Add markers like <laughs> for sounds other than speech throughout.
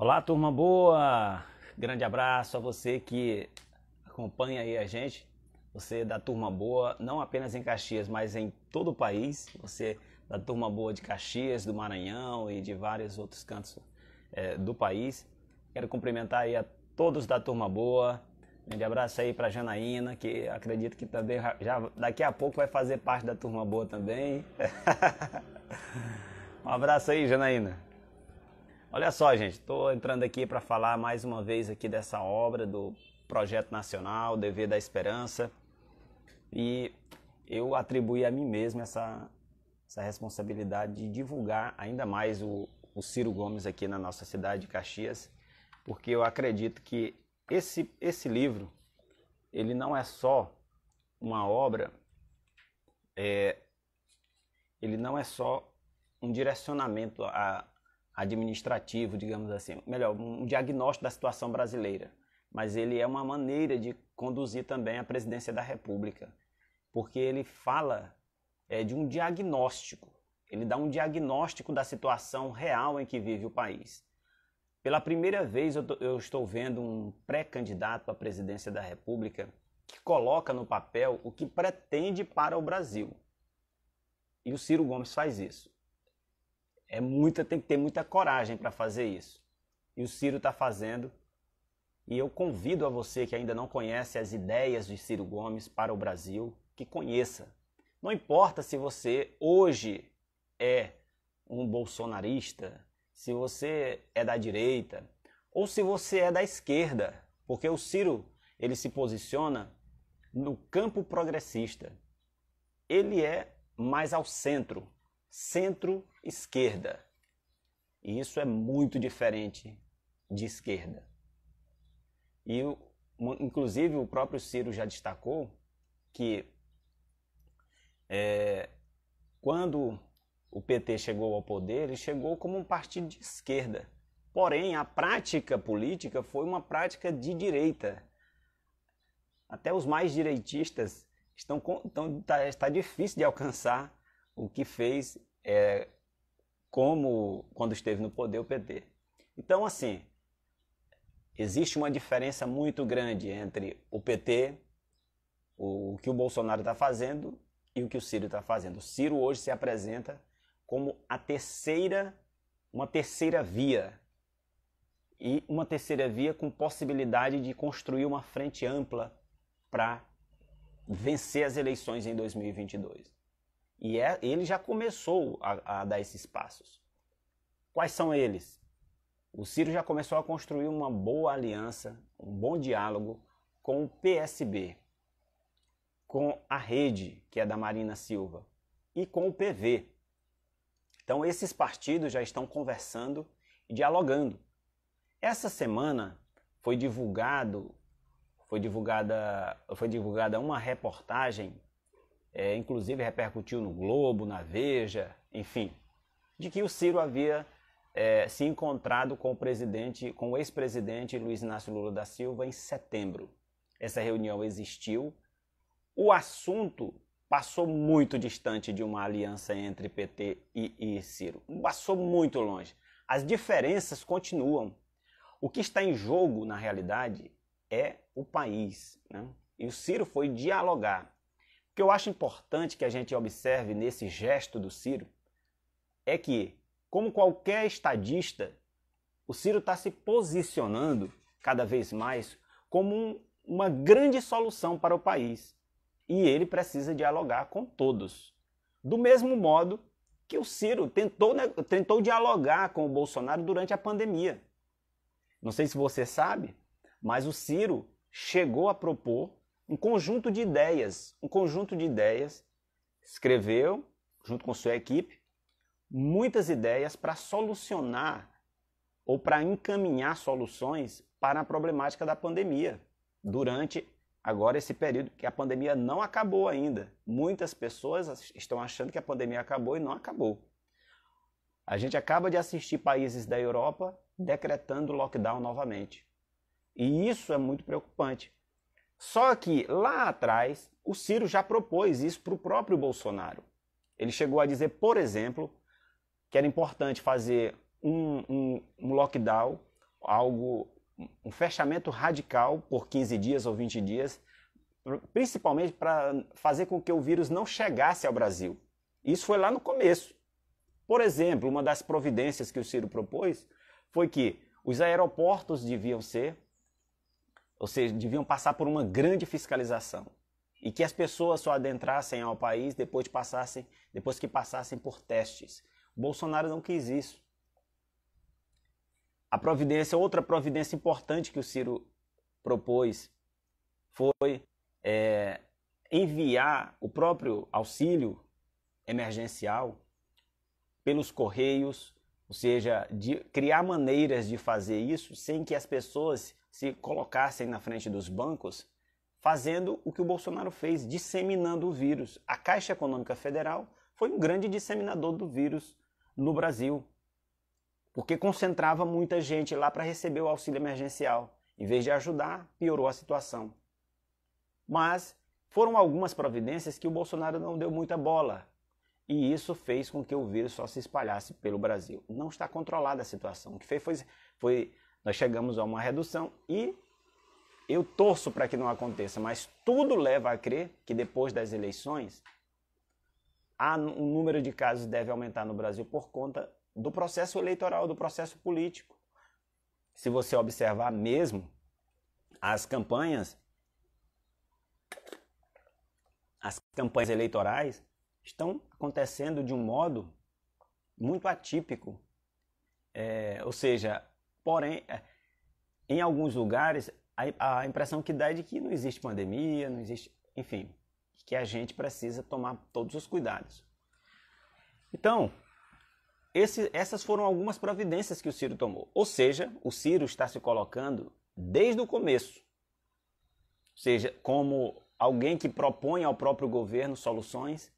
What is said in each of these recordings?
Olá, turma boa! Grande abraço a você que acompanha aí a gente. Você da turma boa, não apenas em Caxias, mas em todo o país. Você da turma boa de Caxias, do Maranhão e de vários outros cantos é, do país. Quero cumprimentar aí a todos da turma boa. Grande abraço aí para Janaína, que acredito que também já daqui a pouco vai fazer parte da turma boa também. <laughs> um abraço aí, Janaína. Olha só, gente, estou entrando aqui para falar mais uma vez aqui dessa obra do Projeto Nacional, Dever da Esperança, e eu atribuí a mim mesmo essa, essa responsabilidade de divulgar ainda mais o, o Ciro Gomes aqui na nossa cidade de Caxias, porque eu acredito que esse, esse livro, ele não é só uma obra, é, ele não é só um direcionamento a, administrativo, digamos assim, melhor, um diagnóstico da situação brasileira, mas ele é uma maneira de conduzir também a presidência da República, porque ele fala é, de um diagnóstico, ele dá um diagnóstico da situação real em que vive o país. Pela primeira vez eu, tô, eu estou vendo um pré-candidato à presidência da República que coloca no papel o que pretende para o Brasil. E o Ciro Gomes faz isso. É muita, tem que ter muita coragem para fazer isso. E o Ciro está fazendo. E eu convido a você que ainda não conhece as ideias de Ciro Gomes para o Brasil, que conheça. Não importa se você hoje é um bolsonarista, se você é da direita ou se você é da esquerda, porque o Ciro ele se posiciona no campo progressista. Ele é mais ao centro, centro-esquerda. E isso é muito diferente de esquerda. E, inclusive, o próprio Ciro já destacou que é, quando o PT chegou ao poder, ele chegou como um partido de esquerda. Porém, a prática política foi uma prática de direita. Até os mais direitistas estão, estão tá, está difícil de alcançar o que fez é, como quando esteve no poder o PT. Então, assim, existe uma diferença muito grande entre o PT, o, o que o Bolsonaro está fazendo e o que o Ciro está fazendo. O Ciro hoje se apresenta como a terceira, uma terceira via e uma terceira via com possibilidade de construir uma frente ampla para vencer as eleições em 2022. E é, ele já começou a, a dar esses passos. Quais são eles? O Ciro já começou a construir uma boa aliança, um bom diálogo com o PSB, com a rede, que é da Marina Silva, e com o PV. Então, esses partidos já estão conversando e dialogando. Essa semana foi divulgado foi divulgada foi divulgada uma reportagem é, inclusive repercutiu no Globo, na Veja, enfim, de que o Ciro havia é, se encontrado com o presidente, com o ex-presidente Luiz Inácio Lula da Silva em setembro. Essa reunião existiu. O assunto passou muito distante de uma aliança entre PT e, e Ciro. Passou muito longe. As diferenças continuam. O que está em jogo, na realidade, é o país. Né? E o Ciro foi dialogar que eu acho importante que a gente observe nesse gesto do Ciro é que, como qualquer estadista, o Ciro está se posicionando cada vez mais como um, uma grande solução para o país. E ele precisa dialogar com todos. Do mesmo modo que o Ciro tentou, né, tentou dialogar com o Bolsonaro durante a pandemia. Não sei se você sabe, mas o Ciro chegou a propor um conjunto de ideias, um conjunto de ideias, escreveu, junto com sua equipe, muitas ideias para solucionar ou para encaminhar soluções para a problemática da pandemia durante agora esse período que a pandemia não acabou ainda. Muitas pessoas estão achando que a pandemia acabou e não acabou. A gente acaba de assistir países da Europa decretando lockdown novamente. E isso é muito preocupante, só que lá atrás, o Ciro já propôs isso para o próprio Bolsonaro. Ele chegou a dizer, por exemplo, que era importante fazer um, um, um lockdown, algo, um fechamento radical por 15 dias ou 20 dias, principalmente para fazer com que o vírus não chegasse ao Brasil. Isso foi lá no começo. Por exemplo, uma das providências que o Ciro propôs foi que os aeroportos deviam ser ou seja, deviam passar por uma grande fiscalização e que as pessoas só adentrassem ao país depois de passassem, depois que passassem por testes. O Bolsonaro não quis isso. A providência, outra providência importante que o Ciro propôs foi é, enviar o próprio auxílio emergencial pelos correios, ou seja, de criar maneiras de fazer isso sem que as pessoas se colocassem na frente dos bancos, fazendo o que o Bolsonaro fez, disseminando o vírus. A Caixa Econômica Federal foi um grande disseminador do vírus no Brasil, porque concentrava muita gente lá para receber o auxílio emergencial. Em vez de ajudar, piorou a situação. Mas foram algumas providências que o Bolsonaro não deu muita bola. E isso fez com que o vírus só se espalhasse pelo Brasil. Não está controlada a situação. O que fez foi, foi nós chegamos a uma redução e eu torço para que não aconteça, mas tudo leva a crer que depois das eleições o um número de casos deve aumentar no Brasil por conta do processo eleitoral, do processo político. Se você observar mesmo as campanhas, as campanhas eleitorais estão acontecendo de um modo muito atípico. É, ou seja, Porém, é, em alguns lugares, a, impressão que dá é de que não existe pandemia, não existe. Enfim, que a gente precisa tomar todos os cuidados. Então, esse, essas foram algumas providências que o Ciro tomou. Ou seja, o Ciro está se colocando desde o começo. Ou seja, como alguém que propõe ao próprio governo soluções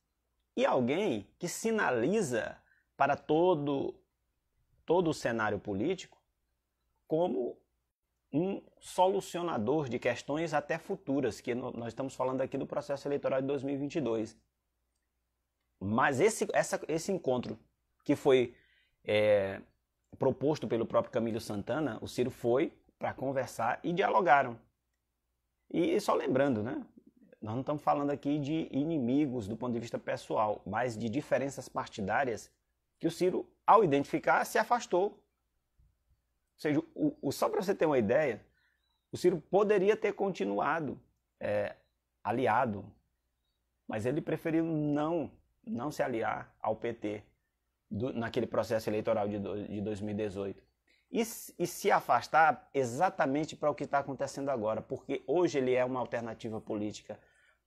e alguém que sinaliza para todo, todo o cenário político como um solucionador de questões até futuras, que nós estamos falando aqui do processo eleitoral de 2022. Mas esse, essa, esse encontro que foi é, proposto pelo próprio Camilo Santana, o Ciro foi para conversar e dialogaram. E só lembrando, né? Nós não estamos falando aqui de inimigos do ponto de vista pessoal, mas de diferenças partidárias que o Ciro, ao identificar, se afastou seja, o, o só para você ter uma ideia, o Ciro poderia ter continuado é, aliado, mas ele preferiu não, não se aliar ao PT do, naquele processo eleitoral de, do, de 2018. E, e, se afastar exatamente para o que está acontecendo agora, porque hoje ele é uma alternativa política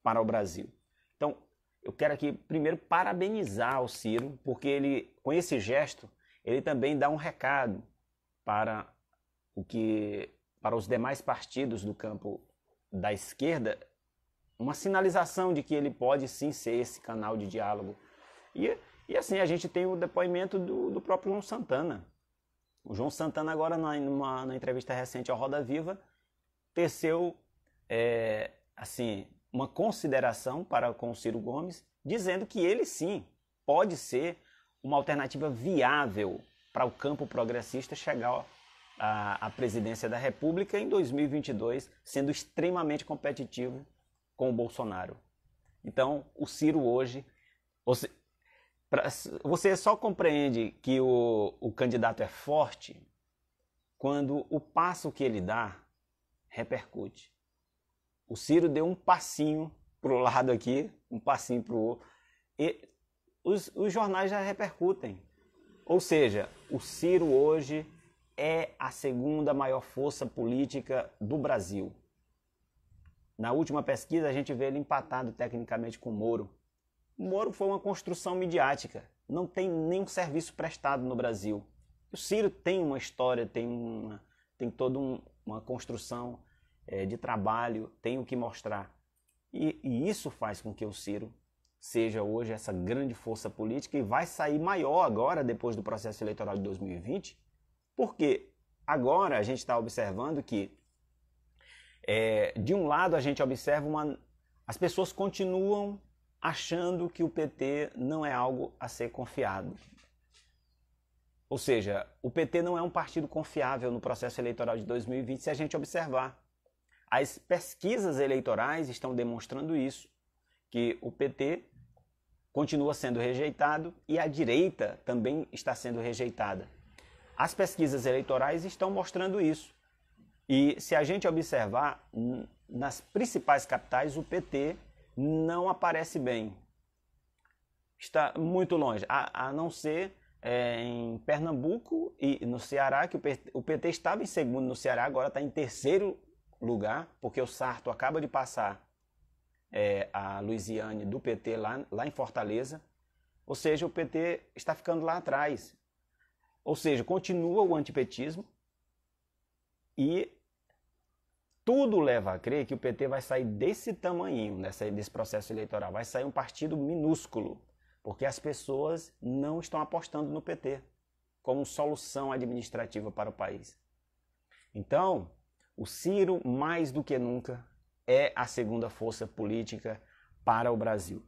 para o Brasil. Então, eu quero aqui primeiro parabenizar o Ciro, porque ele, com esse gesto, ele também dá um recado para o que para os demais partidos do campo da esquerda uma sinalização de que ele pode sim ser esse canal de diálogo. E, e assim, a gente tem o depoimento do, do próprio João Santana. O João Santana, agora, na, numa, entrevista recente ao Roda Viva, teceu é, assim, uma consideração para com o Ciro Gomes, dizendo que ele sim pode ser uma alternativa viável para o campo progressista chegar à, à presidência da República em 2022, sendo extremamente competitivo com o Bolsonaro. Então, o Ciro hoje. Você, pra, você só compreende que o, o candidato é forte quando o passo que ele dá repercute. O Ciro deu um passinho para o lado aqui, um passinho para o outro. E os, os jornais já repercutem. Ou seja, o Ciro hoje é a segunda maior força política do Brasil. Na última pesquisa, a gente vê ele empatado tecnicamente com o Moro. O Moro foi uma construção midiática, não tem nenhum serviço prestado no Brasil. O Ciro tem uma história, tem, uma, tem toda um, uma construção é, de trabalho, tem o que mostrar. E, e isso faz com que o Ciro seja hoje essa grande força política e vai sair maior agora, depois do processo eleitoral de 2020, porque agora a gente está observando que, é, de um lado, a gente observa uma. As pessoas continuam achando que o PT não é algo a ser confiado. Ou seja, o PT não é um partido confiável no processo eleitoral de 2020 se a gente observar. As pesquisas eleitorais estão demonstrando isso, que o PT continua sendo rejeitado e a direita também está sendo rejeitada. As pesquisas eleitorais estão mostrando isso. E se a gente observar, nas principais capitais o PT não aparece bem. Está muito longe, a, a não ser é, em Pernambuco e no Ceará, que o PT, o PT estava em segundo no Ceará, agora está em terceiro lugar, porque o Sarto acaba de passar é, a Luiziane do PT lá, lá em Fortaleza. Ou seja, o PT está ficando lá atrás. Ou seja, continua o antipetismo e tudo leva a crer que o PT vai sair desse tamanho, desse processo eleitoral. Vai sair um partido minúsculo, porque as pessoas não estão apostando no PT como solução administrativa para o país. Então, o Ciro, mais do que nunca, é a segunda força política para o Brasil.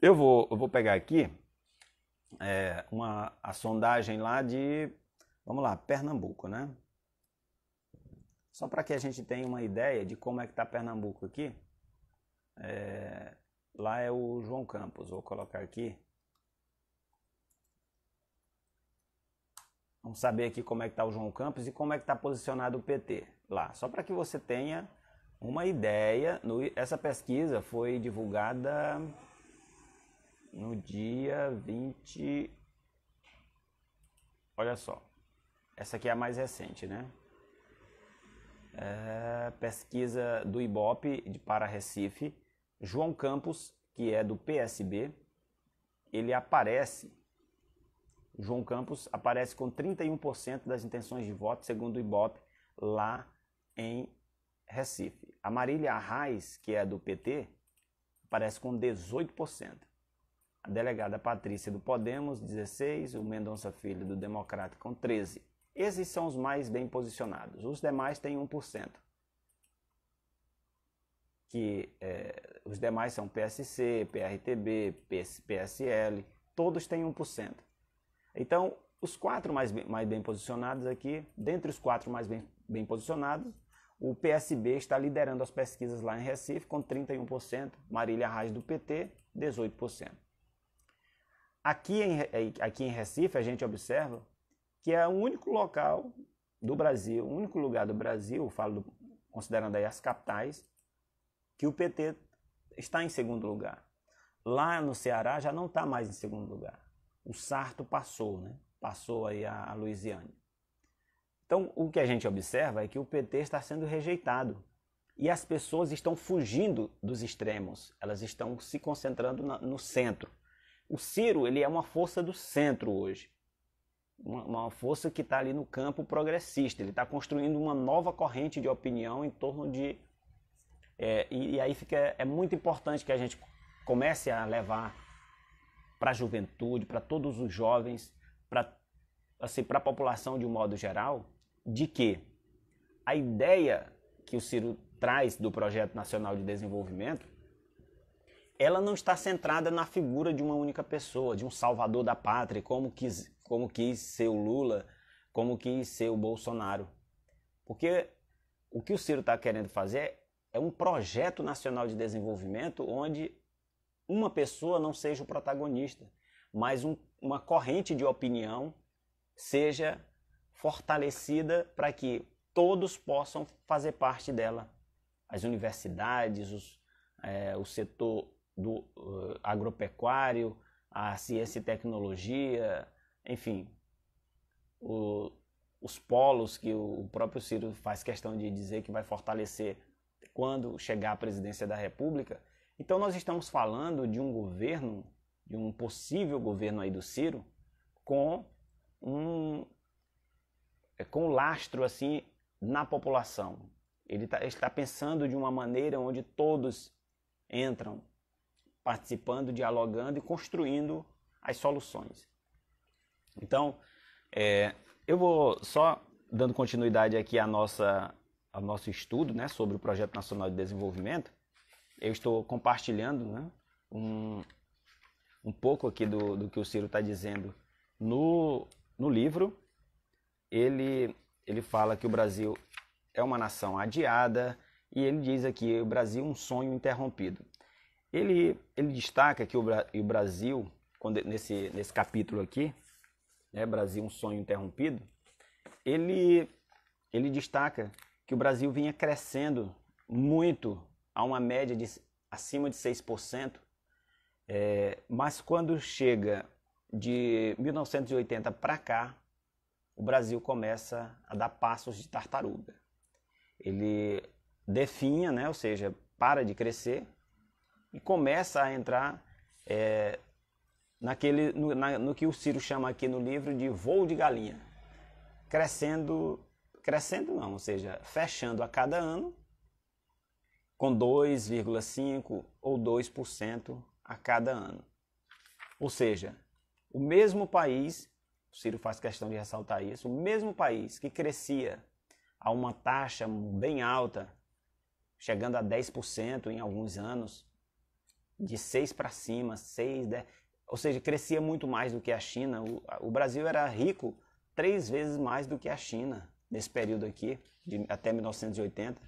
Eu vou, eu vou pegar aqui é, uma, a sondagem lá de, vamos lá, Pernambuco, né? Só para que a gente tenha uma ideia de como é que está Pernambuco aqui. É, lá é o João Campos, vou colocar aqui. Vamos saber aqui como é que está o João Campos e como é que está posicionado o PT lá. Só para que você tenha uma ideia. No, essa pesquisa foi divulgada no dia 20. Olha só, essa aqui é a mais recente, né? É, pesquisa do ibope de para Recife. João Campos, que é do PSB, ele aparece. João Campos aparece com 31% das intenções de voto, segundo o ibope lá em Recife. A Marília Arraes, que é do PT, aparece com 18%. A delegada Patrícia do Podemos, 16%. O Mendonça Filho do Democrático, com 13%. Esses são os mais bem posicionados. Os demais têm 1%. Que, é, os demais são PSC, PRTB, PS, PSL, todos têm 1%. Então, os quatro mais bem, mais bem posicionados aqui, dentre os quatro mais bem, bem posicionados, o PSB está liderando as pesquisas lá em Recife com 31%, Marília Reis do PT, 18%. Aqui em, é, aqui em Recife, a gente observa que é o único local do Brasil, o único lugar do Brasil, falo do, considerando aí as capitais, que o PT está em segundo lugar. Lá no Ceará já não está mais em segundo lugar. O Sarto passou, né? Passou aí a, a então, o que a gente observa é que o PT está sendo rejeitado e as pessoas estão fugindo dos extremos, elas estão se concentrando na, no centro. O Ciro ele é uma força do centro hoje, uma, uma força que está ali no campo progressista. Ele está construindo uma nova corrente de opinião em torno de é, e, e aí fica é muito importante que a gente comece a levar para a juventude, para todos os jovens, para assim, para a população de um modo geral, de que a ideia que o Ciro traz do Projeto Nacional de Desenvolvimento, ela não está centrada na figura de uma única pessoa, de um salvador da pátria, como quis, como quis ser o Lula, como quis ser o Bolsonaro. Porque o que o Ciro está querendo fazer é um projeto nacional de desenvolvimento onde uma pessoa não seja o protagonista, mas um, uma corrente de opinião seja fortalecida para que todos possam fazer parte dela. As universidades, os, é, o setor do uh, agropecuário, a ciência e tecnologia, enfim, o, os polos que o próprio Ciro faz questão de dizer que vai fortalecer quando chegar à presidência da República. Então nós estamos falando de um governo, de um possível governo aí do Ciro, com um, é com lastro assim na população. Ele tá, está pensando de uma maneira onde todos entram, participando, dialogando e construindo as soluções. Então, é, eu vou só dando continuidade aqui a nossa, ao nosso estudo né, sobre o Projeto Nacional de Desenvolvimento. Eu estou compartilhando né, um, um pouco aqui do, do que o Ciro está dizendo no, no livro ele, ele fala que o Brasil é uma nação adiada e ele diz aqui: o Brasil um sonho interrompido. Ele, ele destaca que o, o Brasil, quando, nesse, nesse capítulo aqui, né, Brasil um sonho interrompido, ele, ele destaca que o Brasil vinha crescendo muito, a uma média de acima de 6%, é, eh, mas quando chega de 1980 para cá, o Brasil começa a dar passos de tartaruga. Ele definha, né? ou seja, para de crescer e começa a entrar é, naquele, no, na, no que o Ciro chama aqui no livro de voo de galinha, crescendo, crescendo não, ou seja, fechando a cada ano com 2,5 ou 2% a cada ano. Ou seja, o mesmo país Ciro faz questão de ressaltar isso, o mesmo país que crescia a uma taxa bem alta, chegando a 10% em alguns anos, de 6 para cima, 6, 10, ou seja, crescia muito mais do que a China. O, o, Brasil era rico três vezes mais do que a China nesse período aqui, de, até 1980,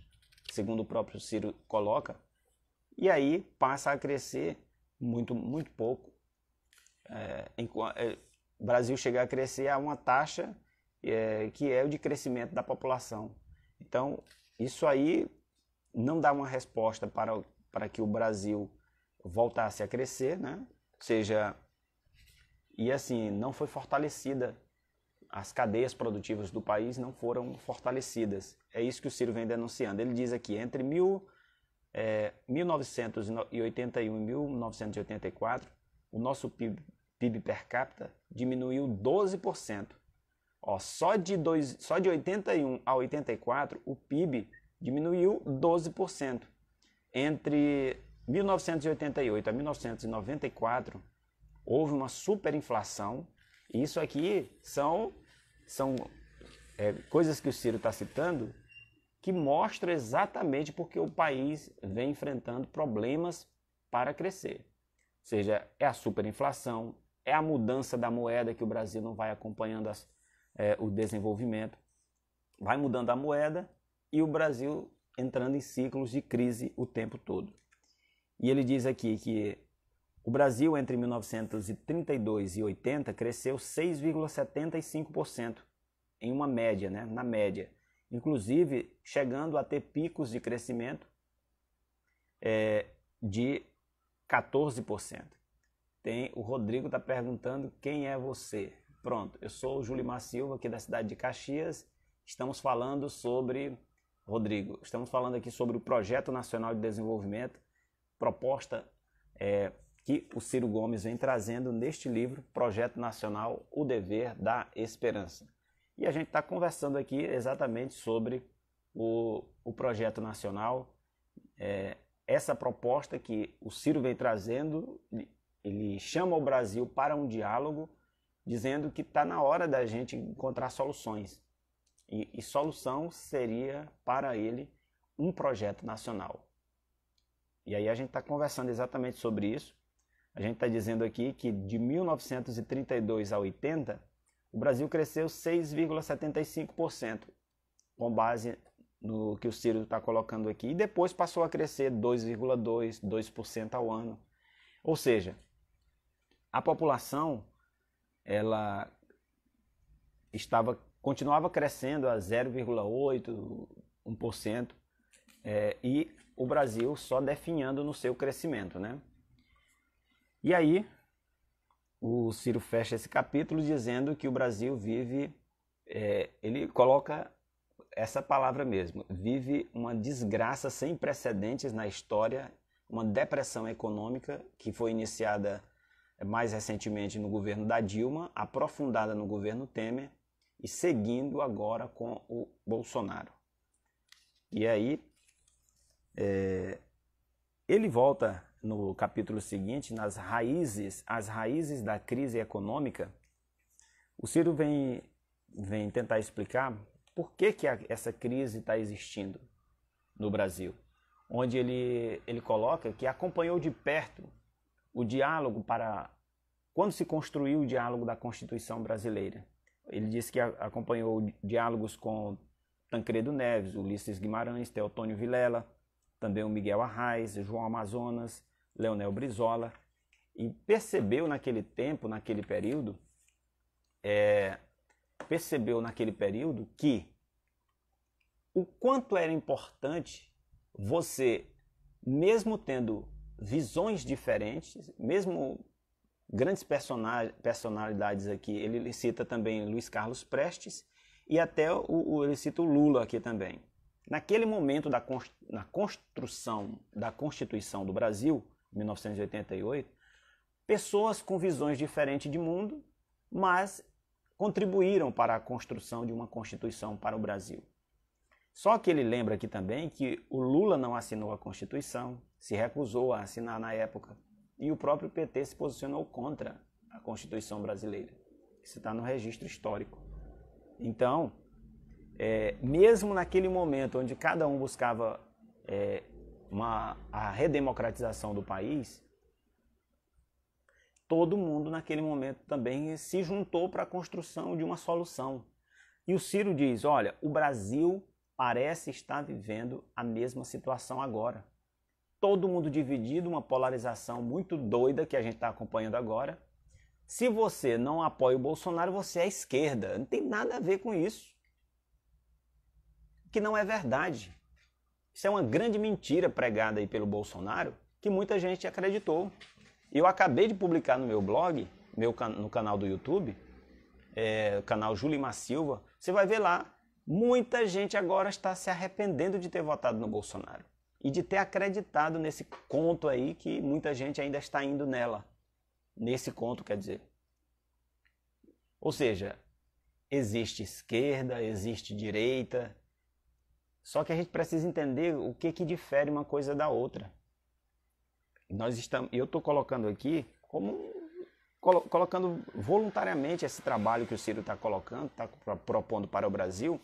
segundo o próprio Ciro coloca. E aí passa a crescer muito, muito pouco. É, em, é, o Brasil chegar a crescer a uma taxa é, que é o de crescimento da população. Então, isso aí não dá uma resposta para, para que o Brasil voltasse a crescer, né? Ou seja, e assim, não foi fortalecida. As cadeias produtivas do país não foram fortalecidas. É isso que o Ciro vem denunciando. Ele diz aqui, entre mil, é, 1981 e 1984, o nosso PIB PIB per capita diminuiu 12%. Ó, só, de dois, só de 81 a 84, o PIB diminuiu 12%. Entre 1988 a 1994, houve uma superinflação. Isso aqui são, são é, coisas que o Ciro está citando que mostra exatamente porque o país vem enfrentando problemas para crescer. Ou seja, é a superinflação, é a mudança da moeda que o Brasil não vai acompanhando as, é, o desenvolvimento. Vai mudando a moeda e o Brasil entrando em ciclos de crise o tempo todo. E ele diz aqui que o Brasil entre 1932 e 80 cresceu 6,75% em uma média, né? na média, inclusive chegando a ter picos de crescimento é, de 14%. Tem, o Rodrigo está perguntando quem é você. Pronto, eu sou o Julimar Silva, aqui da cidade de Caxias. Estamos falando sobre, Rodrigo, estamos falando aqui sobre o Projeto Nacional de Desenvolvimento, proposta é, que o Ciro Gomes vem trazendo neste livro, Projeto Nacional, O Dever da Esperança. E a gente está conversando aqui exatamente sobre o, o Projeto Nacional, é, essa proposta que o Ciro vem trazendo ele chama o Brasil para um diálogo, dizendo que está na hora da gente encontrar soluções. E, e solução seria, para ele, um projeto nacional. E aí a gente está conversando exatamente sobre isso. A gente está dizendo aqui que de 1932 a 80, o Brasil cresceu 6,75%, com base no que o Ciro está colocando aqui, e depois passou a crescer 2,2%, 2%, 2 ao ano. Ou seja, a população ela estava continuava crescendo a 0,8 1% é, e o Brasil só definhando no seu crescimento, né? E aí o Ciro fecha esse capítulo dizendo que o Brasil vive, é, ele coloca essa palavra mesmo, vive uma desgraça sem precedentes na história, uma depressão econômica que foi iniciada é, mais recentemente no governo da Dilma, aprofundada no governo Temer e seguindo agora com o Bolsonaro. E aí, é, ele volta no capítulo seguinte, nas raízes, as raízes da crise econômica. O Ciro vem, vem tentar explicar por que, que essa crise está existindo no Brasil, onde ele, ele coloca que acompanhou de perto o diálogo para quando se construiu o diálogo da Constituição brasileira. Ele disse que acompanhou diálogos com Tancredo Neves, Ulisses Guimarães, Teotônio Vilela, também o Miguel Arraes, João Amazonas, Leonel Brizola, e percebeu naquele tempo, naquele período, é, percebeu naquele período que o quanto era importante você, mesmo tendo visões diferentes, mesmo grandes personalidades aqui. Ele cita também Luiz Carlos Prestes e até o, o ele cita o Lula aqui também. Naquele momento da na construção da Constituição do Brasil, 1988, pessoas com visões diferentes de mundo, mas contribuíram para a construção de uma Constituição para o Brasil. Só que ele lembra aqui também que o Lula não assinou a Constituição, se recusou a assinar na época, e o próprio PT se posicionou contra a Constituição brasileira. Isso está no registro histórico. Então, é, mesmo naquele momento onde cada um buscava é, uma, a redemocratização do país, todo mundo naquele momento também se juntou para a construção de uma solução. E o Ciro diz: olha, o Brasil parece estar vivendo a mesma situação agora todo mundo dividido, uma polarização muito doida que a gente está acompanhando agora. Se você não apoia o Bolsonaro, você é esquerda. Não tem nada a ver com isso. Que não é verdade. Isso é uma grande mentira pregada aí pelo Bolsonaro que muita gente acreditou. Eu acabei de publicar no meu blog, meu, no canal do YouTube, é, canal Júlio Silva, você vai ver lá, muita gente agora está se arrependendo de ter votado no Bolsonaro e de ter acreditado nesse conto aí que muita gente ainda está indo nela. Nesse conto, quer dizer. Ou seja, existe esquerda, existe direita. Só que a gente precisa entender o que, que difere uma coisa da outra. Nós estamos, eu estou colocando aqui como colo, colocando voluntariamente esse trabalho que o Ciro está colocando, está propondo para o Brasil.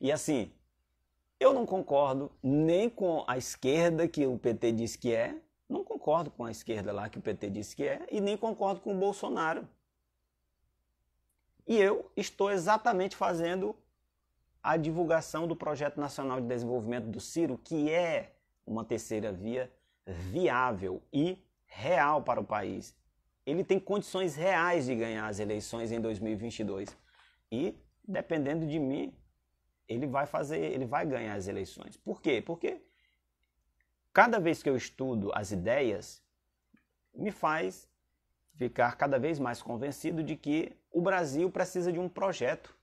E assim, eu não concordo nem com a esquerda que o PT diz que é, não concordo com a esquerda lá que o PT diz que é, e nem concordo com o Bolsonaro. E eu estou exatamente fazendo a divulgação do Projeto Nacional de Desenvolvimento do Ciro, que é uma terceira via viável e real para o país. Ele tem condições reais de ganhar as eleições em 2022. E, dependendo de mim, ele vai fazer, ele vai ganhar as eleições. Por quê? Porque cada vez que eu estudo as ideias, me faz ficar cada vez mais convencido de que o Brasil precisa de um projeto.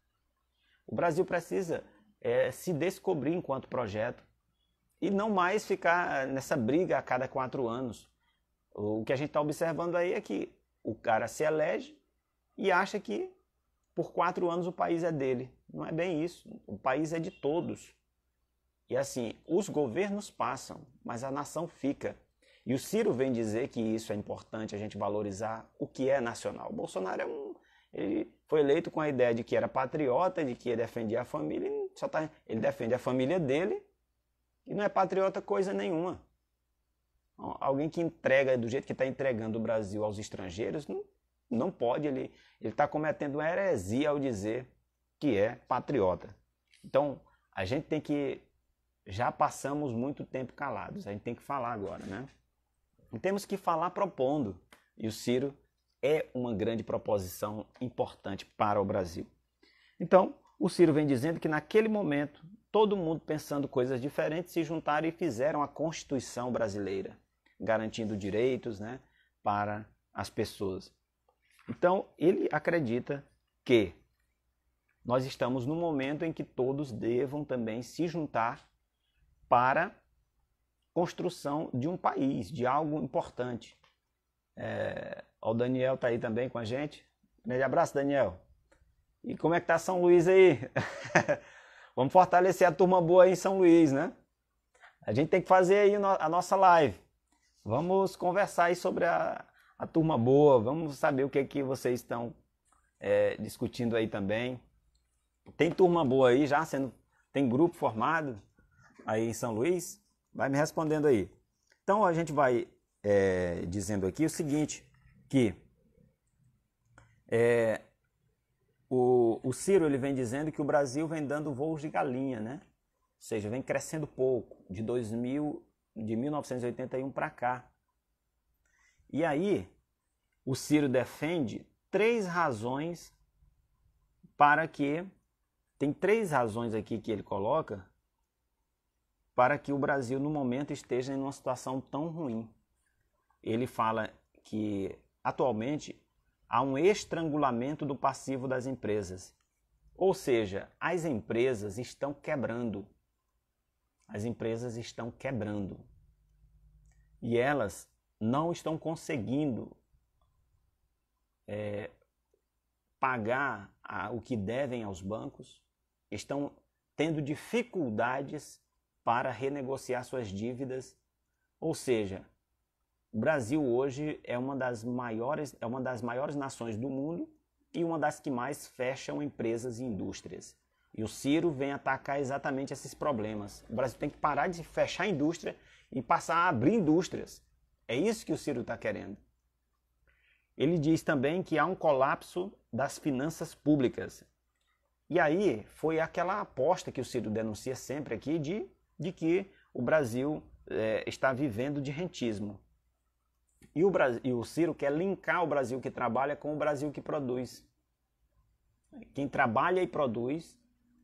O Brasil precisa é, se descobrir enquanto projeto e não mais ficar nessa briga a cada quatro anos. O que a gente está observando aí é que o cara se elege e acha que por quatro anos o país é dele. Não é bem isso. O país é de todos. E assim, os governos passam, mas a nação fica. E o Ciro vem dizer que isso é importante, a gente valorizar o que é nacional. O Bolsonaro é um. Ele foi eleito com a ideia de que era patriota, de que defendia a família, só tá, ele defende a família dele e não é patriota coisa nenhuma. Alguém que entrega do jeito que está entregando o Brasil aos estrangeiros não não pode, ele está cometendo uma heresia ao dizer que é patriota. Então, a gente tem que. Já passamos muito tempo calados, a gente tem que falar agora, né? E temos que falar propondo. E o Ciro é uma grande proposição importante para o Brasil. Então, o Ciro vem dizendo que naquele momento, todo mundo pensando coisas diferentes se juntaram e fizeram a Constituição brasileira, garantindo direitos né, para as pessoas. Então, ele acredita que nós estamos no momento em que todos devam também se juntar para construção de um país, de algo importante. É, o Daniel está aí também com a gente. Um grande abraço, Daniel. E como é que tá São Luís aí? <laughs> Vamos fortalecer a turma boa aí em São Luís, né? A gente tem que fazer aí a nossa live. Vamos conversar aí sobre a, a turma boa, vamos saber o que, é que vocês estão é, discutindo aí também. Tem turma boa aí já sendo, tem grupo formado aí em São Luís? Vai me respondendo aí. Então a gente vai é, dizendo aqui o seguinte, que é, o, o Ciro ele vem dizendo que o Brasil vem dando voos de galinha, né? Ou seja, vem crescendo pouco, de 2000, de 1981 para cá. E aí, o Ciro defende três razões para que. Tem três razões aqui que ele coloca para que o Brasil, no momento, esteja em uma situação tão ruim. Ele fala que, atualmente, há um estrangulamento do passivo das empresas. Ou seja, as empresas estão quebrando. As empresas estão quebrando. E elas não estão conseguindo é, pagar a, o que devem aos bancos, estão tendo dificuldades para renegociar suas dívidas. Ou seja, o Brasil hoje é uma das maiores, é uma das maiores nações do mundo e uma das que mais fecham empresas e indústrias. E o Ciro vem atacar exatamente esses problemas. O Brasil tem que parar de fechar a indústria e passar a abrir indústrias. É isso que o Ciro está querendo. Ele diz também que há um colapso das finanças públicas. E aí foi aquela aposta que o Ciro denuncia sempre aqui de, de que o Brasil é, está vivendo de rentismo. E o, e o Ciro quer linkar o Brasil que trabalha com o Brasil que produz. Quem trabalha e produz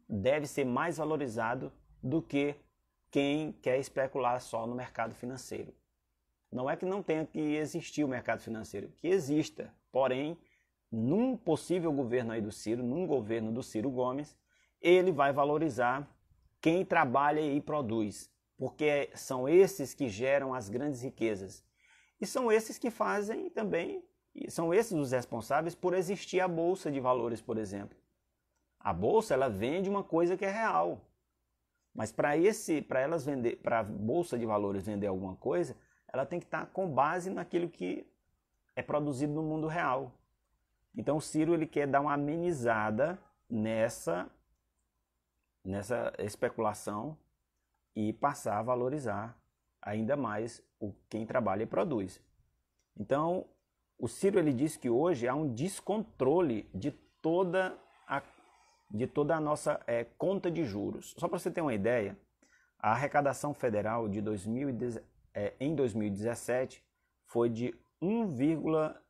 deve ser mais valorizado do que quem quer especular só no mercado financeiro. Não é que não tenha que existir o mercado financeiro, que exista. Porém, num possível governo aí do Ciro, num governo do Ciro Gomes, ele vai valorizar quem trabalha e produz, porque são esses que geram as grandes riquezas. E são esses que fazem também, são esses os responsáveis por existir a bolsa de valores, por exemplo. A bolsa ela vende uma coisa que é real. Mas para esse, para elas vender, para a bolsa de valores vender alguma coisa, ela tem que estar tá com base naquilo que é produzido no mundo real. Então o Ciro ele quer dar uma amenizada nessa nessa especulação e passar a valorizar ainda mais o quem trabalha e produz. Então, o Ciro ele diz que hoje há um descontrole de toda a, de toda a nossa é, conta de juros. Só para você ter uma ideia, a arrecadação federal de 2010, é, em 2017 foi de 1,1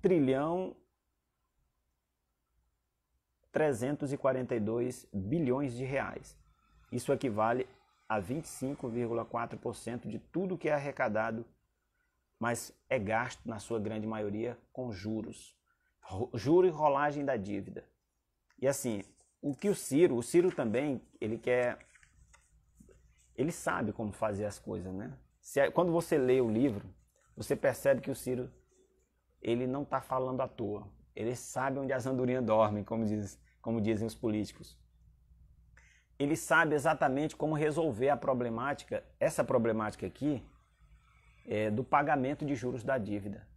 trilhão 342 bilhões de reais. Isso equivale a 25,4% de tudo que é arrecadado, mas é gasto, na sua grande maioria, com juros. Juro e rolagem da dívida. E assim, o que o Ciro, o Ciro também, ele quer. Ele sabe como fazer as coisas, né? Se, quando você lê o livro, você percebe que o Ciro ele não está falando à toa. Ele sabe onde as andorinhas dormem, como, diz, como dizem os políticos. Ele sabe exatamente como resolver a problemática, essa problemática aqui, é, do pagamento de juros da dívida.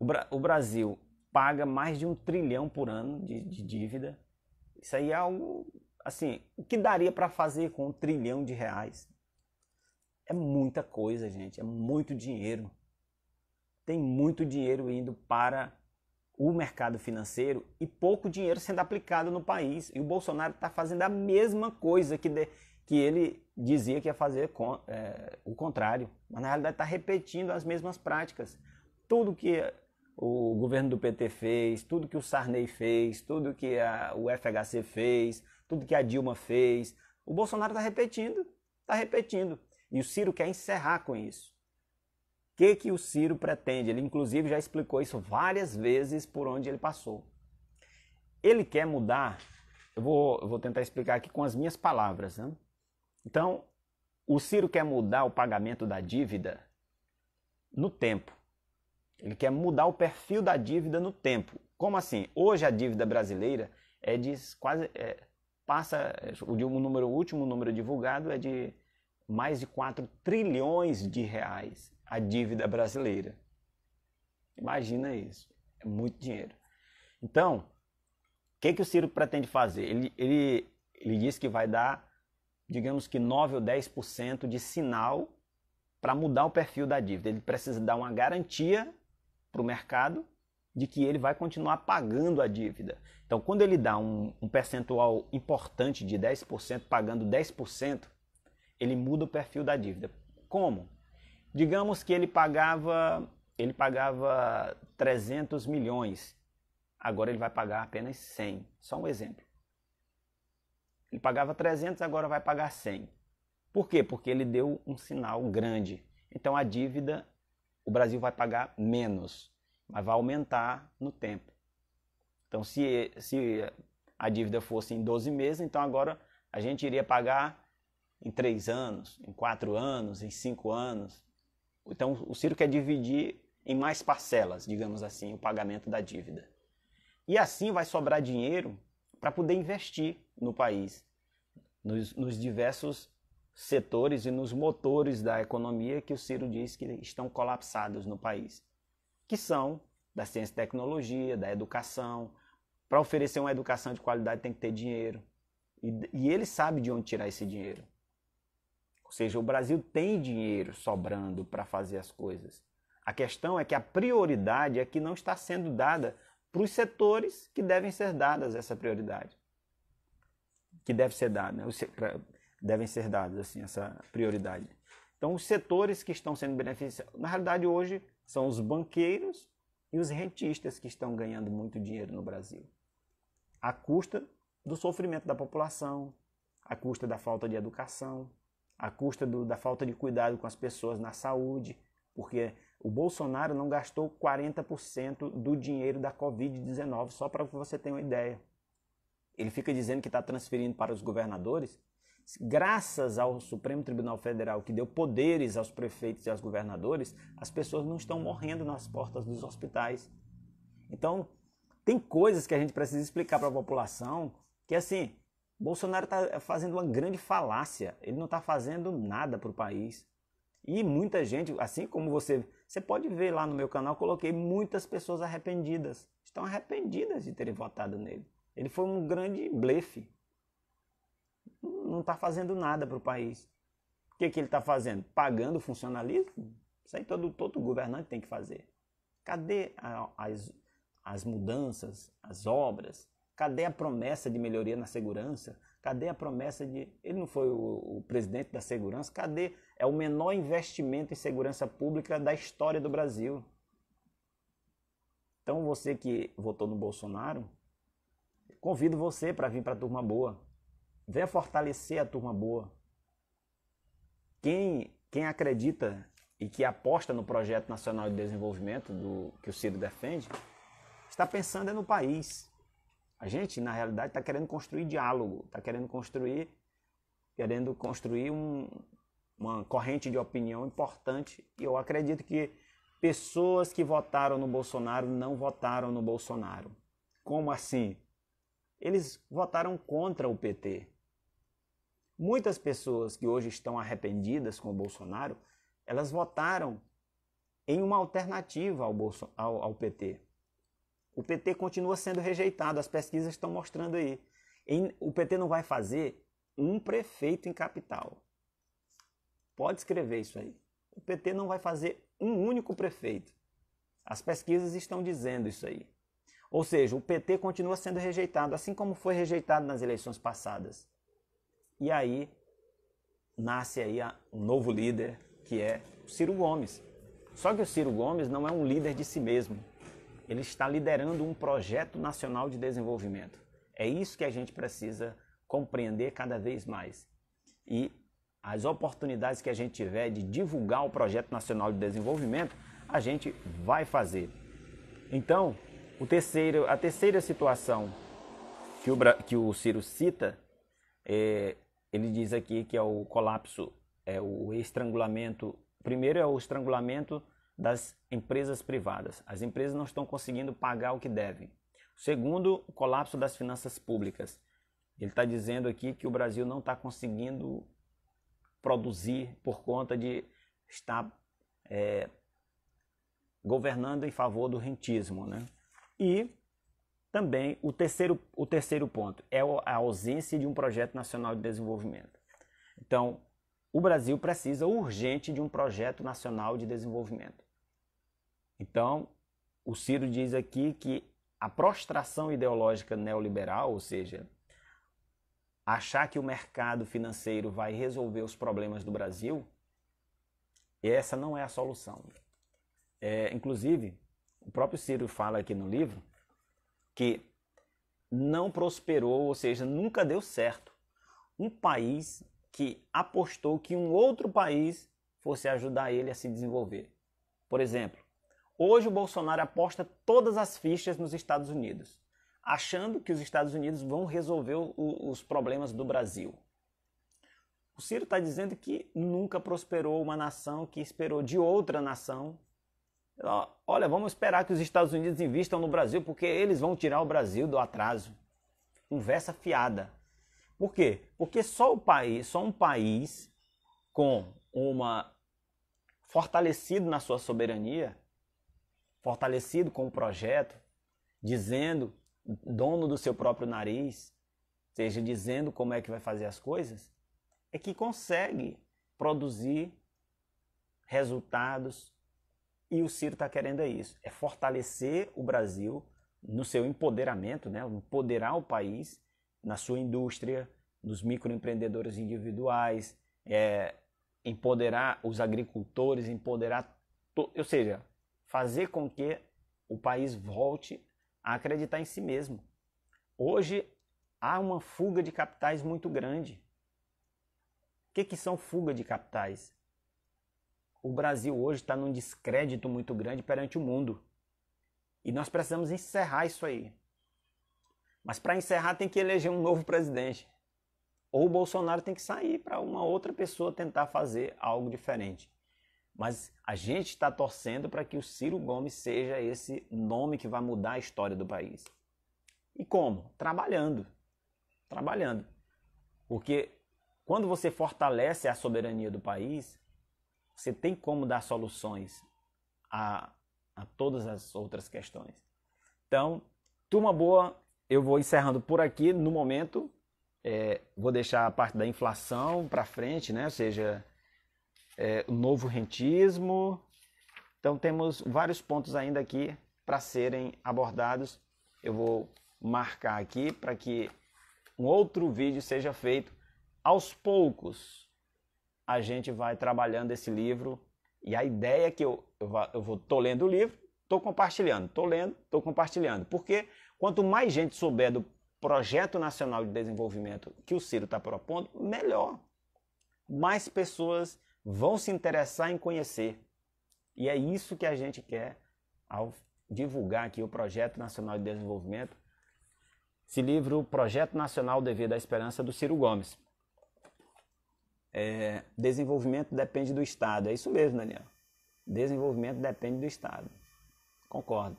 O, Bra o, Brasil paga mais de um trilhão por ano de, de dívida. Isso aí é algo assim, o que daria para fazer com um trilhão de reais? É muita coisa, gente, é muito dinheiro. Tem muito dinheiro indo para o mercado financeiro e pouco dinheiro sendo aplicado no país. E o Bolsonaro está fazendo a mesma coisa que, de, que ele dizia que ia fazer com, é, o contrário. Mas na realidade está repetindo as mesmas práticas. Tudo que o governo do PT fez, tudo que o Sarney fez, tudo que a, o FHC fez, tudo que a Dilma fez, o Bolsonaro está repetindo, está repetindo. E o Ciro quer encerrar com isso. O que, que o Ciro pretende? Ele, inclusive, já explicou isso várias vezes por onde ele passou. Ele quer mudar. Eu vou, eu vou tentar explicar aqui com as minhas palavras. Né? Então, o Ciro quer mudar o pagamento da dívida no tempo. Ele quer mudar o perfil da dívida no tempo. Como assim? Hoje a dívida brasileira é de quase. É, passa. É, o, número, o último número divulgado é de mais de 4 trilhões de reais a dívida brasileira. Imagina isso, é muito dinheiro. Então, o que, que o Ciro pretende fazer? Ele, ele, ele disse que vai dar, digamos que 9 ou 10% de sinal para mudar o perfil da dívida. Ele precisa dar uma garantia para o mercado de que ele vai continuar pagando a dívida. Então, quando ele dá um, um percentual importante de 10%, pagando 10%, ele muda o perfil da dívida. Como? Digamos que ele pagava, ele pagava 300 milhões, agora ele vai pagar apenas 100. Só um exemplo. Ele pagava 300, agora vai pagar 100. Por quê? Porque ele deu um sinal grande. Então a dívida, o Brasil vai pagar menos, mas vai aumentar no tempo. Então se, se a dívida fosse em 12 meses, então agora a gente iria pagar em três anos, em quatro anos, em cinco anos. Então, o Ciro quer dividir em mais parcelas, digamos assim, o pagamento da dívida. E assim vai sobrar dinheiro para poder investir no país, nos, nos, diversos setores e nos motores da economia que o Ciro diz que estão colapsados no país, que são da ciência e tecnologia, da educação. Para oferecer uma educação de qualidade tem que ter dinheiro. E, e ele sabe de onde tirar esse dinheiro. Ou seja, o Brasil tem dinheiro sobrando para fazer as coisas. A questão é que a prioridade é que não está sendo dada para os setores que devem ser dadas essa prioridade. Que deve ser dada, né? devem ser dadas assim, essa prioridade. Então, os setores que estão sendo beneficiados, na realidade, hoje são os banqueiros e os rentistas que estão ganhando muito dinheiro no Brasil, à custa do sofrimento da população, à custa da falta de educação, à custa do, da falta de cuidado com as pessoas na saúde, porque o Bolsonaro não gastou 40% do dinheiro da Covid-19, só para que você tenha uma ideia. Ele fica dizendo que está transferindo para os governadores, graças ao Supremo Tribunal Federal, que deu poderes aos prefeitos e aos governadores, as pessoas não estão morrendo nas portas dos hospitais. Então, tem coisas que a gente precisa explicar para a população que, assim, Bolsonaro está fazendo uma grande falácia. Ele não está fazendo nada para o país. E muita gente, assim como você, você pode ver lá no meu canal, coloquei muitas pessoas arrependidas. Estão arrependidas de terem votado nele. Ele foi um grande blefe. Não está fazendo nada para o país. O que, que ele está fazendo? Pagando funcionalismo? Isso aí todo, todo governante tem que fazer. Cadê a, as, as mudanças, as obras? Cadê a promessa de melhoria na segurança? Cadê a promessa de. Ele não foi o, o presidente da segurança? Cadê? É o menor investimento em segurança pública da história do Brasil. Então, você que votou no Bolsonaro, convido você para vir para a turma boa. Venha fortalecer a turma boa. Quem, quem acredita e que aposta no projeto nacional de desenvolvimento do que o Ciro defende, está pensando é no país. A gente, na realidade, está querendo construir diálogo, está querendo construir, querendo construir um, uma corrente de opinião importante. E eu acredito que pessoas que votaram no Bolsonaro não votaram no Bolsonaro. Como assim? Eles votaram contra o PT. Muitas pessoas que hoje estão arrependidas com o Bolsonaro, elas votaram em uma alternativa ao, Bolso ao, ao PT. O PT continua sendo rejeitado, as pesquisas estão mostrando aí. O PT não vai fazer um prefeito em capital. Pode escrever isso aí. O PT não vai fazer um único prefeito. As pesquisas estão dizendo isso aí. Ou seja, o PT continua sendo rejeitado, assim como foi rejeitado nas eleições passadas. E aí nasce aí um novo líder, que é Ciro Gomes. Só que o Ciro Gomes não é um líder de si mesmo ele está liderando um projeto nacional de desenvolvimento. É isso que a gente precisa compreender cada vez mais. E as oportunidades que a gente tiver de divulgar o projeto nacional de desenvolvimento, a gente vai fazer. Então, o terceiro, a terceira situação que o, que o Ciro cita, é, ele diz aqui que é o colapso, é o estrangulamento. Primeiro é o estrangulamento das empresas privadas. As empresas não estão conseguindo pagar o que devem. Segundo, o colapso das finanças públicas. Ele está dizendo aqui que o Brasil não está conseguindo produzir por conta de estar é, governando em favor do rentismo. Né? E também o terceiro, o terceiro ponto é a ausência de um projeto nacional de desenvolvimento. Então, o Brasil precisa urgente de um projeto nacional de desenvolvimento. Então, o Ciro diz aqui que a prostração ideológica neoliberal, ou seja, achar que o mercado financeiro vai resolver os problemas do Brasil, essa não é a solução. É, inclusive, o próprio Ciro fala aqui no livro que não prosperou, ou seja, nunca deu certo um país que apostou que um outro país fosse ajudar ele a se desenvolver. Por exemplo, Hoje o Bolsonaro aposta todas as fichas nos Estados Unidos, achando que os Estados Unidos vão resolver o, os problemas do Brasil. O Ciro está dizendo que nunca prosperou uma nação que esperou de outra nação. Olha, vamos esperar que os Estados Unidos invistam no Brasil, porque eles vão tirar o Brasil do atraso. Conversa fiada. Por quê? Porque só o país, só um país com uma fortalecido na sua soberania fortalecido com o projeto, dizendo, dono do seu próprio nariz, seja dizendo como é que vai fazer as coisas, é que consegue produzir resultados. E o Ciro está querendo é isso, é fortalecer o Brasil no seu empoderamento, né? empoderar o país na sua indústria, nos microempreendedores individuais, é, empoderar os agricultores, empoderar, ou seja, fazer com que o país volte a acreditar em si mesmo. Hoje há uma fuga de capitais muito grande. O que, que são fuga de capitais? O Brasil hoje está num descrédito muito grande perante o mundo. E nós precisamos encerrar isso aí. Mas para encerrar, tem que eleger um novo presidente. Ou o Bolsonaro tem que sair para uma outra pessoa tentar fazer algo diferente. Mas a gente está torcendo para que o Ciro Gomes seja esse nome que vai mudar a história do país. E como? Trabalhando. Trabalhando. Porque quando você fortalece a soberania do país, você tem como dar soluções a, a todas as outras questões. Então, turma boa, eu vou encerrando por aqui no momento. É, vou deixar a parte da inflação para frente, né? Ou seja, é, novo rentismo. Então temos vários pontos ainda aqui para serem abordados. Eu vou marcar aqui para que um outro vídeo seja feito aos poucos. A gente vai trabalhando esse livro e a ideia é que eu, eu, eu vou, tô lendo o livro, tô compartilhando, tô lendo, tô compartilhando. Porque quanto mais gente souber do projeto nacional de desenvolvimento que o Ciro está propondo, melhor. Mais pessoas vão se interessar em conhecer. E é isso que a gente quer ao divulgar aqui o Projeto Nacional de Desenvolvimento, esse livro, o Projeto Nacional Dever da Esperança, do Ciro Gomes. É, desenvolvimento depende do Estado. É isso mesmo, Daniel. Desenvolvimento depende do Estado. Concordo.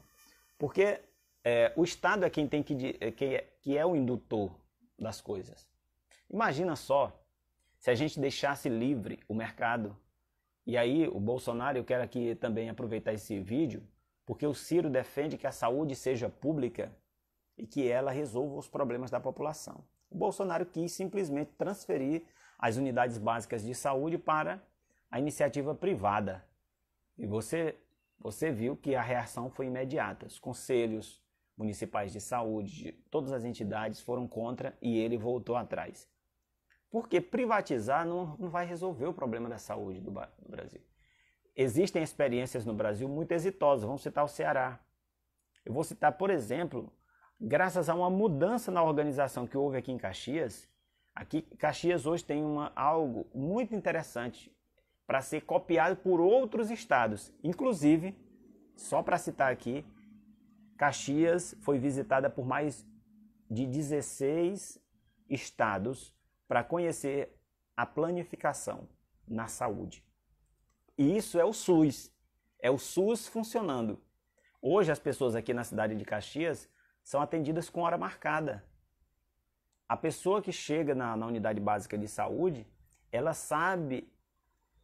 Porque é, o Estado é quem tem que, é, que é, que é o indutor das coisas. Imagina só se a gente deixasse livre o mercado, e aí o Bolsonaro, eu quero aqui também aproveitar esse vídeo, porque o Ciro defende que a saúde seja pública e que ela resolva os problemas da população. O Bolsonaro quis simplesmente transferir as unidades básicas de saúde para a iniciativa privada. E você, você viu que a reação foi imediata. Os conselhos municipais de saúde, de todas as entidades foram contra e ele voltou atrás. Porque privatizar não, não vai resolver o problema da saúde do, do Brasil. Existem experiências no Brasil muito exitosas, vamos citar o Ceará. Eu vou citar, por exemplo, graças a uma mudança na organização que houve aqui em Caxias, aqui Caxias hoje tem uma, algo muito interessante para ser copiado por outros estados. Inclusive, só para citar aqui, Caxias foi visitada por mais de 16 estados para conhecer a planificação na saúde. E isso é o SUS. É o SUS funcionando. Hoje as pessoas aqui na cidade de Caxias são atendidas com hora marcada. A pessoa que chega na, na unidade básica de saúde, ela sabe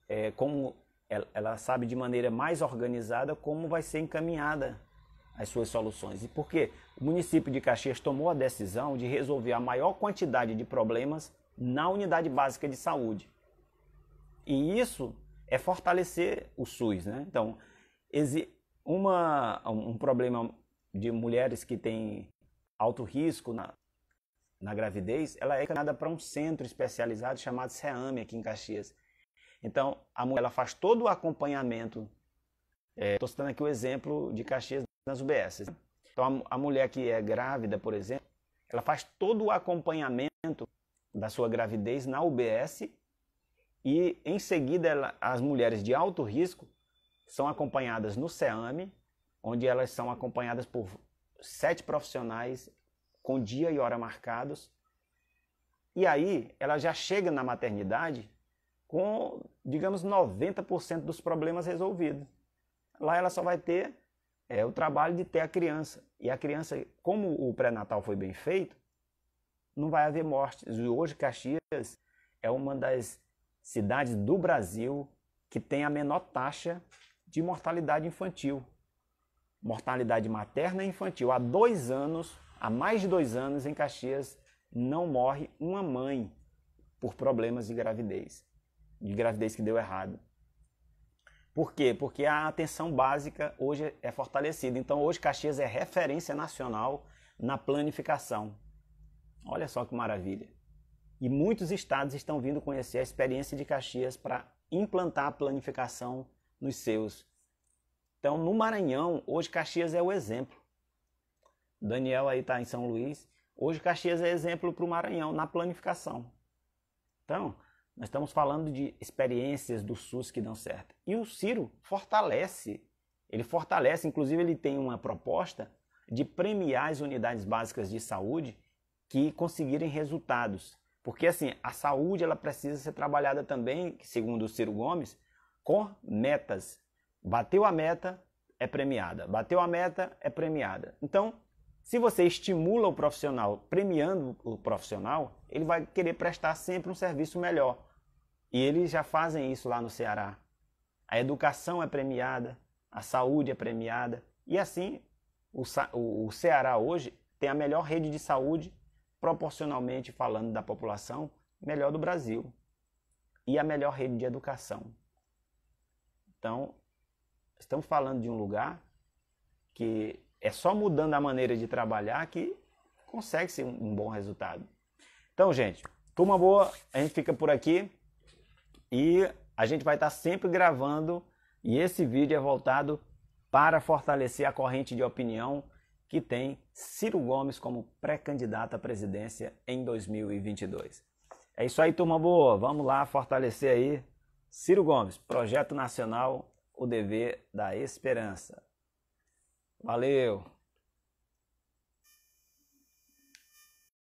é, como ela, é, ela sabe de maneira mais organizada como vai ser encaminhada as suas soluções. E por quê? o município de Caxias tomou a decisão de resolver a maior quantidade de problemas na unidade básica de saúde. E isso é fortalecer o SUS, né? Então, uma, um problema de mulheres que têm alto risco na, na gravidez, ela é encaminhada para um centro especializado chamado SEAME, aqui em Caxias. Então, a mulher ela faz todo o acompanhamento. Estou é, citando aqui o exemplo de Caxias nas UBS. Então, a, a mulher que é grávida, por exemplo, ela faz todo o acompanhamento da sua gravidez na UBS e em seguida ela, as mulheres de alto risco são acompanhadas no SEAME, onde elas são acompanhadas por sete profissionais com dia e hora marcados. E aí ela já chega na maternidade com, digamos, 90% dos problemas resolvidos. Lá ela só vai ter é, o trabalho de ter a criança. E a criança, como o pré-natal foi bem feito, não vai haver mortes. Hoje, Caxias é uma das cidades do Brasil que tem a menor taxa de mortalidade infantil. Mortalidade materna e infantil. Há dois anos, há mais de dois anos, em Caxias não morre uma mãe por problemas de gravidez, de gravidez que deu errado. Por quê? Porque a atenção básica hoje é fortalecida. Então, hoje, Caxias é referência nacional na planificação. Olha só que maravilha. E muitos estados estão vindo conhecer a experiência de Caxias para implantar a planificação nos seus. Então, no Maranhão, hoje Caxias é o exemplo. Daniel aí está em São Luís. Hoje Caxias é exemplo para o Maranhão na planificação. Então, nós estamos falando de experiências do SUS que dão certo. E o Ciro fortalece. Ele fortalece, inclusive ele tem uma proposta de premiar as unidades básicas de saúde que conseguirem resultados. Porque assim, a saúde ela precisa ser trabalhada também, segundo o Ciro Gomes, com metas. Bateu a meta, é premiada. Bateu a meta, é premiada. Então, se você estimula o profissional, premiando o profissional, ele vai querer prestar sempre um serviço melhor. E eles já fazem isso lá no Ceará. A educação é premiada, a saúde é premiada. E assim, o, o Ceará hoje tem a melhor rede de saúde proporcionalmente falando da população, melhor do Brasil e a melhor rede de educação. Então, estamos falando de um lugar que é só mudando a maneira de trabalhar que consegue-se um bom resultado. Então, gente, turma boa, a gente fica por aqui e a gente vai estar sempre gravando e esse vídeo é voltado para fortalecer a corrente de opinião que tem Ciro Gomes como pré-candidato à presidência em 2022. É isso aí, turma boa. Vamos lá fortalecer aí. Ciro Gomes, Projeto Nacional, o dever da esperança. Valeu!